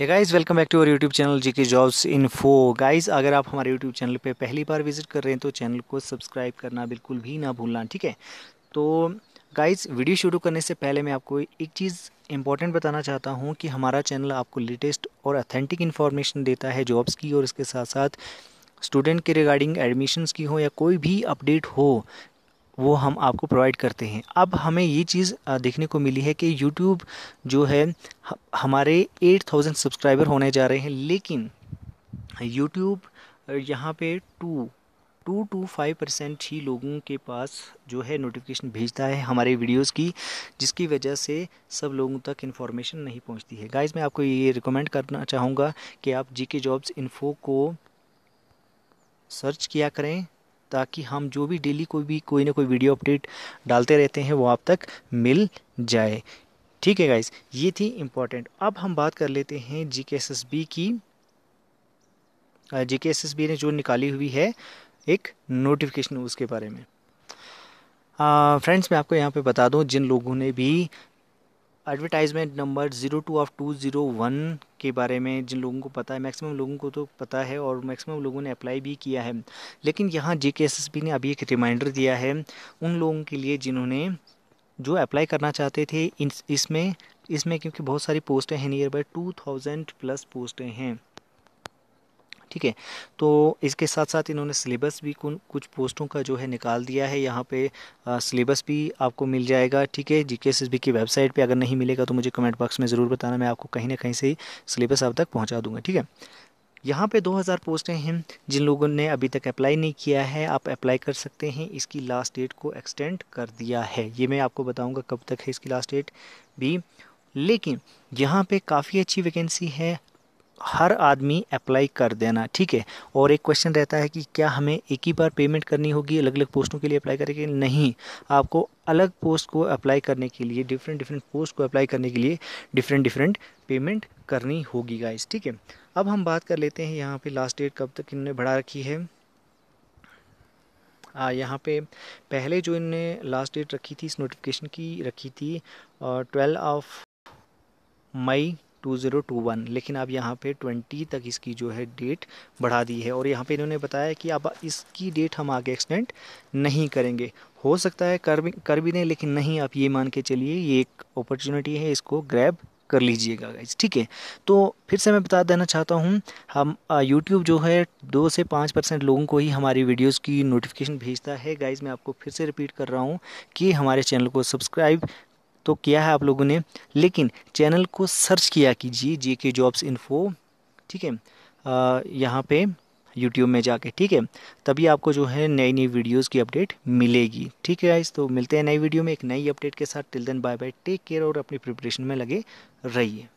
hey guys welcome back to our YouTube channel G K jobs info guys अगर आप हमारे YouTube channel पे पहली बार विजिट कर रहे हैं तो चैनल को सब्सक्राइब करना बिल्कुल भी ना भूलना ठीक है तो गाइस वीडियो शुरू करने से पहले मैं आपको एक चीज़ इंपॉर्टेंट बताना चाहता हूँ कि हमारा चैनल आपको लेटेस्ट और अथेंटिक इन्फॉर्मेशन देता है जॉब्स की और इसके साथ साथ स्टूडेंट के रिगार्डिंग एडमिशन्स की हो या कोई भी अपडेट हो वो हम आपको प्रोवाइड करते हैं अब हमें ये चीज़ देखने को मिली है कि यूट्यूब जो है हमारे 8000 सब्सक्राइबर होने जा रहे हैं लेकिन यूट्यूब यहाँ पे two two two five percent ही लोगों के पास जो है नोटिफिकेशन भेजता है हमारे वीडियोस की जिसकी वजह से सब लोगों तक इन्फॉर्मेशन नहीं पहुंचती है गाइज मैं आपको ये रिकमेंड करना चाहूँगा कि आप जी के जॉब्स इन्फो को सर्च किया करें ताकि हम जो भी डेली कोई भी कोई ना कोई वीडियो अपडेट डालते रहते हैं वो आप तक मिल जाए ठीक है गाइज ये थी इम्पोर्टेंट अब हम बात कर लेते हैं जी की जी ने जो निकाली हुई है एक नोटिफिकेशन उसके बारे में फ्रेंड्स मैं आपको यहाँ पे बता दूँ जिन लोगों ने भी advertisement number zero two of two zero one के बारे में जिन लोगों को पता है मैक्सिमम लोगों को तो पता है और मैक्सिमम लोगों ने अप्लाई भी किया है लेकिन यहाँ जे ने अभी एक रिमाइंडर दिया है उन लोगों के लिए जिन्होंने जो अप्लाई करना चाहते थे इसमें इसमें क्योंकि बहुत सारी पोस्टें हैं nearby two thousand plus पोस्टें हैं ठीक है तो इसके साथ साथ इन्होंने सिलेबस भी कुछ पोस्टों का जो है निकाल दिया है यहाँ पे सिलेबस भी आपको मिल जाएगा ठीक है जी के की वेबसाइट पर अगर नहीं मिलेगा तो मुझे कमेंट बॉक्स में ज़रूर बताना मैं आपको कहीं ना कहीं से ही सिलेबस अब तक पहुँचा दूँगा ठीक है यहाँ पे 2000 पोस्टें हैं जिन लोगों ने अभी तक अप्लाई नहीं किया है आप अप्लाई कर सकते हैं इसकी लास्ट डेट को एक्सटेंड कर दिया है ये मैं आपको बताऊँगा कब तक है इसकी लास्ट डेट भी लेकिन यहाँ पे काफ़ी अच्छी वैकेंसी है हर आदमी अप्लाई कर देना ठीक है और एक क्वेश्चन रहता है कि क्या हमें एक ही बार पेमेंट करनी होगी अलग अलग पोस्टों के लिए अप्लाई करेंगे नहीं आपको अलग पोस्ट को अप्लाई करने के लिए डिफरेंट डिफरेंट पोस्ट को अप्लाई करने के लिए डिफरेंट डिफरेंट पेमेंट करनी होगी गाइस ठीक है अब हम बात कर लेते हैं यहाँ पर लास्ट डेट कब तक इन्होंने बढ़ा रखी है आ, यहाँ पे पहले जो इनने लास्ट डेट रखी थी इस नोटिफिकेशन की रखी थी ट्वेल्व ऑफ मई 2021 लेकिन अब यहाँ पे 20 तक इसकी जो है डेट बढ़ा दी है और यहाँ पे इन्होंने बताया कि अब इसकी डेट हम आगे एक्सटेंड नहीं करेंगे हो सकता है कर भी कर भी दें लेकिन नहीं आप ये मान के चलिए ये एक अपॉर्चुनिटी है इसको ग्रैब कर लीजिएगा गाइज ठीक है तो फिर से मैं बता देना चाहता हूँ हम यूट्यूब जो है दो से पाँच परसेंट लोगों को ही हमारी वीडियोस की नोटिफिकेशन भेजता है गाइज मैं आपको फिर से रिपीट कर रहा हूँ कि हमारे चैनल को सब्सक्राइब तो किया है आप लोगों ने लेकिन चैनल को सर्च किया कीजिए जे के जॉब्स इन्फो ठीक है यहाँ पे यूट्यूब में जाके ठीक है तभी आपको जो है नई नई वीडियोस की अपडेट मिलेगी ठीक है गाइस तो मिलते हैं नई वीडियो में एक नई अपडेट के साथ till then bye bye take care और अपनी प्रिपरेशन में लगे रहिए